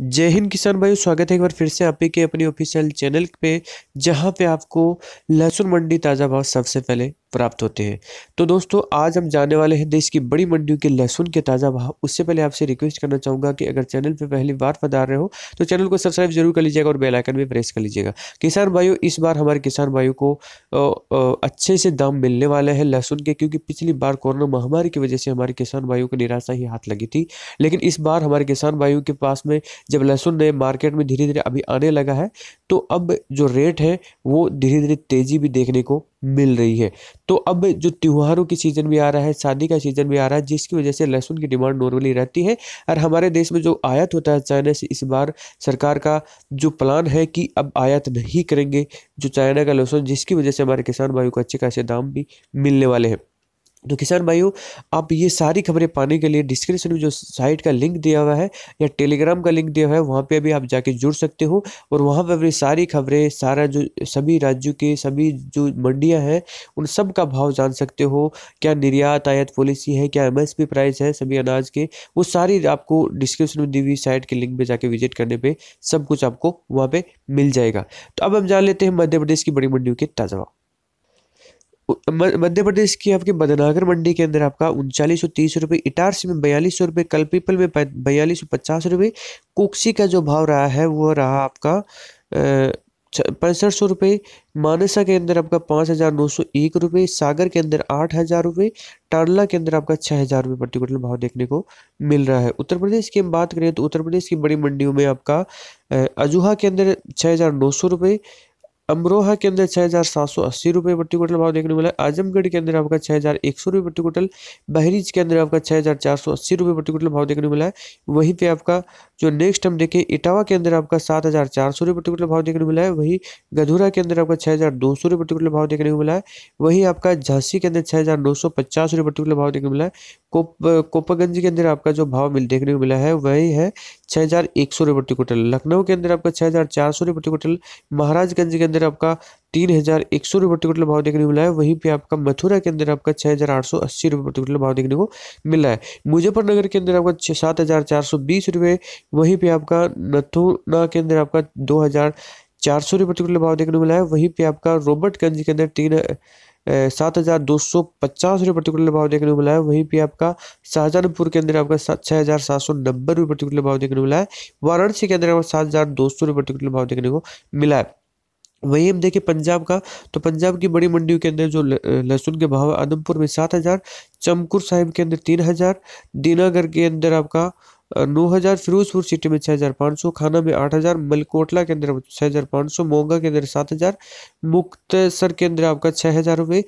जय हिंद किसान भाई स्वागत है एक बार फिर से आप ही के अपने ऑफिशियल चैनल पे जहाँ पे आपको लहसुन मंडी ताज़ा भाव सबसे पहले प्राप्त होते हैं तो दोस्तों आज हम जाने वाले हैं देश की बड़ी मंडियों के लहसुन के ताज़ा भाव उससे पहले आपसे रिक्वेस्ट करना चाहूँगा कि अगर चैनल पर पहली बार पधार रहे हो तो चैनल को सब्सक्राइब जरूर कर लीजिएगा और बेलाइकन भी प्रेस कर लीजिएगा किसान भाइयों इस बार हमारे किसान भाइयों को अच्छे से दाम मिलने वाले हैं लहसुन के क्योंकि पिछली बार कोरोना महामारी की वजह से हमारे किसान भाइयों को निराशा ही हाथ लगी थी लेकिन इस बार हमारे किसान भाइयों के पास में जब लहसुन नए मार्केट में धीरे धीरे अभी आने लगा है तो अब जो रेट है वो धीरे धीरे तेज़ी भी देखने को मिल रही है तो अब जो त्योहारों की सीज़न भी आ रहा है शादी का सीज़न भी आ रहा है जिसकी वजह से लहसुन की डिमांड नॉर्मली रहती है और हमारे देश में जो आयात होता है चाइना से इस बार सरकार का जो प्लान है कि अब आयात नहीं करेंगे जो चाइना का लहसुन जिसकी वजह से हमारे किसान भाइयों को अच्छे खासे दाम भी मिलने वाले हैं तो किसान भाइयों आप ये सारी खबरें पाने के लिए डिस्क्रिप्शन में जो साइट का लिंक दिया हुआ है या टेलीग्राम का लिंक दिया हुआ है वहाँ पे भी आप जाके जुड़ सकते हो और वहाँ पर भी सारी खबरें सारा जो सभी राज्यों के सभी जो मंडियाँ हैं उन सब का भाव जान सकते हो क्या निर्यात आयात पॉलिसी है क्या एम प्राइस है सभी अनाज के वो सारी आपको डिस्क्रिप्शन में दी हुई साइट के लिंक पर जाके विजिट करने पर सब कुछ आपको वहाँ पर मिल जाएगा तो अब हम जान लेते हैं मध्य प्रदेश की बड़ी मंडियों के ताज़ा मध्य प्रदेश की आपकी बदनागर मंडी के अंदर आपका उनचालीस सौ तीस रुपये इटारसी में बयालीस सौ रुपये कलपीपल में बयालीस सौ पचास रुपये कोक्सी का जो भाव रहा है वो रहा आपका पैंसठ सौ रुपये मानसा के अंदर आपका पाँच हज़ार नौ सौ एक रुपये सागर के अंदर आठ हज़ार रुपये टांडला के अंदर आपका छः हज़ार रुपये क्विंटल भाव देखने को मिल रहा है उत्तर प्रदेश की हम बात करें तो उत्तर प्रदेश की बड़ी मंडियों में आपका अजूहा के अंदर छः हज़ार नौ सौ रुपये अमरोहा के अंदर छः हज़ार सात सौ अस्सी रुपये प्रति क्विंटल भाव देखने को मिला आजमगढ़ के अंदर आपका छः हज़ार एक सौ रुपये प्रति क्विंटल बहरीच के अंदर आपका छः हज़ार चार सौ अस्सी रुपये प्रति क्विंटल भाव देखने को मिला है वहीं पे आपका जो नेक्स्ट हम देखें इटावा के अंदर आपका सात हज़ार चार सौ रुपये प्रति क्विंटल भाव देखने को मिला है वहीं गधुरा के अंदर आपका छः हज़ार दो सौ रुपये प्रति क्विंटल भाव देखने को मिला है वहीं आपका झांसी के अंदर छः हज़ार नौ सौ पचास रुपये प्रति क्विंटल भाव देखने को मिला है कोपागंज के अंदर आपका जो भाव मिल देखने को मिला है वही है छः हज़ार एक सौ रुपये प्रति क्विंटल लखनऊ के अंदर आपका छः हज़ार चार सौ रुपये प्रति क्विंटल महाराजगंज के अंदर आपका तीन हज़ार एक सौ रुपये प्रति क्विंटल भाव देखने को मिला है वहीं पे आपका मथुरा के अंदर आपका छः हज़ार आठ सौ अस्सी रुपये प्रति क्विंटल भाव देखने को मिला है मुजफ्फरनगर के अंदर आपका सात हज़ार चार सौ बीस रुपये वहीं पे आपका नथुना के अंदर आपका दो हज़ार चार सौ रुपये प्रति क्विंटल भाव देखने को मिला है वहीं पे आपका रोबर्टगंज के अंदर तीन सात हज़ार दो सौ पचास रुपये प्रति क्विंटल भाव देखने को मिला है वहीं पे आपका शाहजहानपुर के अंदर आपका छः हज़ार सात सौ नब्बे रुपये प्रति क्विंटल भाव देखने को मिला है वाराणसी के अंदर आपका सात हज़ार दो सौ रुपये प्रति क्विंटल भाव देखने को मिला है वहीं हम देखें पंजाब का तो पंजाब की बड़ी मंडियों के अंदर जो लहसुन के भाव आदमपुर में सात हज़ार चमकुर साहिब के अंदर तीन हज़ार दीनागढ़ के अंदर आपका नौ हज़ार फिरोजपुर सिटी में छः हज़ार पाँच सौ खाना में आठ हज़ार मलकोटला के अंदर छः हज़ार पाँच सौ मोगा के अंदर सात हज़ार मुक्तसर के अंदर आपका छः हज़ार रुपये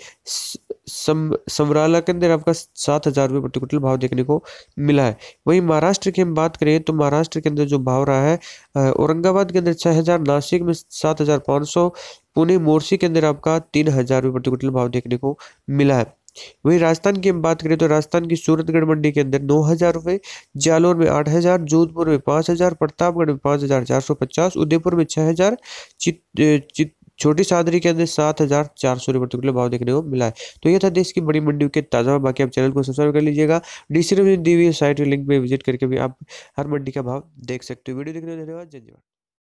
सम समराला के अंदर आपका सात हज़ार रुपये प्रति क्विंटल भाव देखने को मिला है वहीं महाराष्ट्र की हम बात करें तो महाराष्ट्र के अंदर जो भाव रहा है औरंगाबाद के अंदर छः हज़ार नासिक में सात हज़ार पाँच सौ पुणे मोर्सी के अंदर आपका तीन हज़ार रुपये प्रति क्विंटल भाव देखने को मिला है वहीं राजस्थान की हम बात करें तो राजस्थान की सूरतगढ़ मंडी के अंदर नौ हज़ार रुपये जालौर में आठ हज़ार जोधपुर में पाँच हज़ार प्रतापगढ़ में पाँच हज़ार चार सौ पचास उदयपुर में छः हज़ार चित चित छोटी सादरी के अंदर सात हज़ार चार सौ रुपये किलो भाव देखने को मिला है तो यह था देश की बड़ी मंडियों के ताज़ा बाकी आप चैनल को सब्सक्राइब कर लीजिएगा डिस्क्रिप्शन दी हुई साइट लिंक में विजिट करके भी आप हर मंडी का भाव देख सकते हो वीडियो देखने धन्यवाद धन्यवाद